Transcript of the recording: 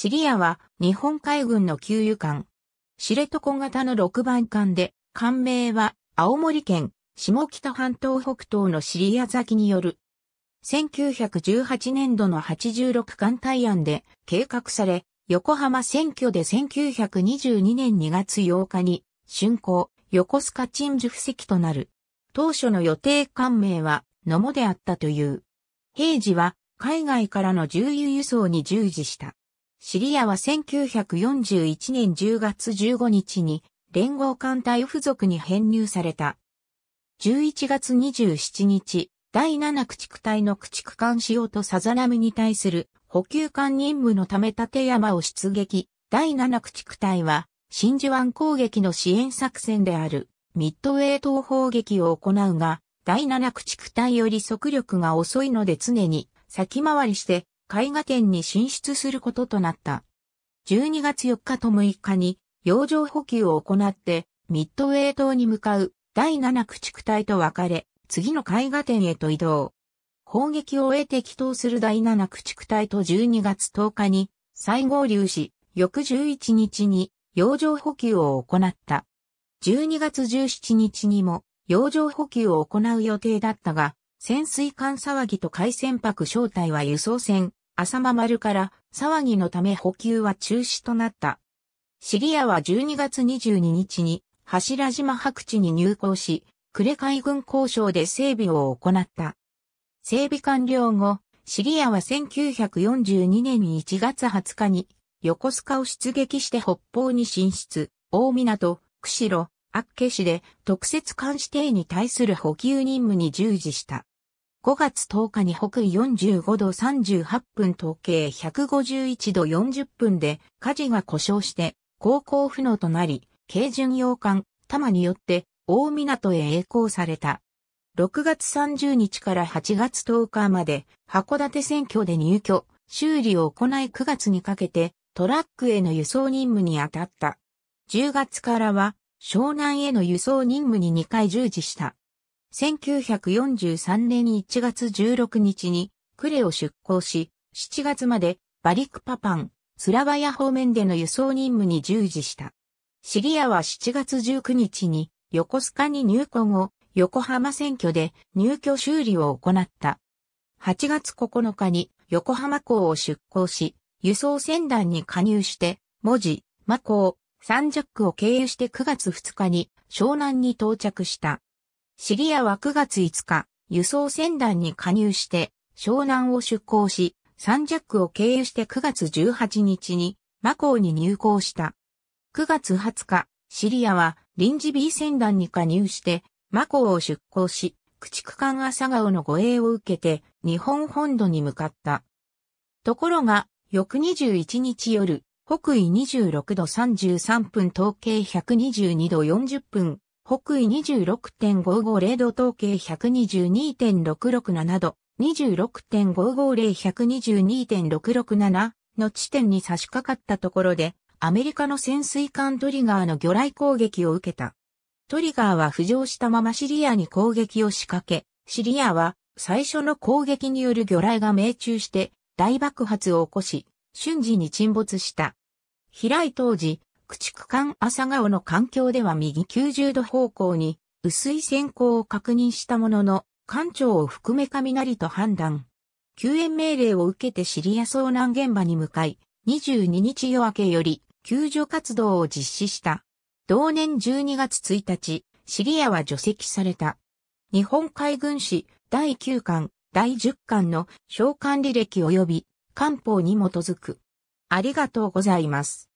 シリアは日本海軍の給油艦。知床型の6番艦で、艦名は青森県下北半島北東のシリア崎による。1918年度の86艦隊案で計画され、横浜選挙で1922年2月8日に、竣工、横須賀鎮守布石となる。当初の予定艦名は、野茂であったという。平時は、海外からの重油輸送に従事した。シリアは1941年10月15日に連合艦隊付属に編入された。11月27日、第7駆逐隊の駆逐艦仕様とサザナムに対する補給艦任務のため立山を出撃。第7駆逐隊は真珠湾攻撃の支援作戦であるミッドウェイ東砲撃を行うが、第7駆逐隊より速力が遅いので常に先回りして絵画展に進出することとなった。12月4日と6日に洋上補給を行ってミッドウェイ島に向かう第7駆逐隊と別れ、次の絵画展へと移動。砲撃を終えて帰倒する第7駆逐隊と12月10日に再合流し、翌11日に洋上補給を行った。12月17日にも洋上補給を行う予定だったが、潜水艦騒ぎと海船舶正体は輸送船、浅間丸から騒ぎのため補給は中止となった。シリアは12月22日に柱島白地に入港し、呉海軍交渉で整備を行った。整備完了後、シリアは1942年に1月20日に横須賀を出撃して北方に進出、大港、釧路、厚岸で特設監視艇に対する補給任務に従事した。5月10日に北緯45度38分統計151度40分で火事が故障して航行不能となり、軽巡洋艦、玉によって大港へ栄光された。6月30日から8月10日まで函館選挙で入居、修理を行い9月にかけてトラックへの輸送任務に当たった。10月からは湘南への輸送任務に2回従事した。1943年1月16日にクレを出港し、7月までバリクパパン、スラバヤ方面での輸送任務に従事した。シリアは7月19日に横須賀に入港後、横浜選挙で入居修理を行った。8月9日に横浜港を出港し、輸送船団に加入して、文字、魔港、サンジャックを経由して9月2日に湘南に到着した。シリアは9月5日、輸送船団に加入して、湘南を出港し、サンジャックを経由して9月18日に、マコーに入港した。9月20日、シリアは臨時 B 船団に加入して、マコーを出港し、駆逐艦朝顔の護衛を受けて、日本本土に向かった。ところが、翌21日夜、北緯26度33分統計122度40分、北緯26.550度統計122.667度、26.550-122.667の地点に差し掛かったところで、アメリカの潜水艦トリガーの魚雷攻撃を受けた。トリガーは浮上したままシリアに攻撃を仕掛け、シリアは最初の攻撃による魚雷が命中して大爆発を起こし、瞬時に沈没した。飛来当時、駆逐艦朝顔の環境では右90度方向に薄い先行を確認したものの、艦長を含め雷と判断。救援命令を受けてシリア遭難現場に向かい、22日夜明けより救助活動を実施した。同年12月1日、シリアは除籍された。日本海軍史第9巻、第10巻の召喚履歴及び官報に基づく。ありがとうございます。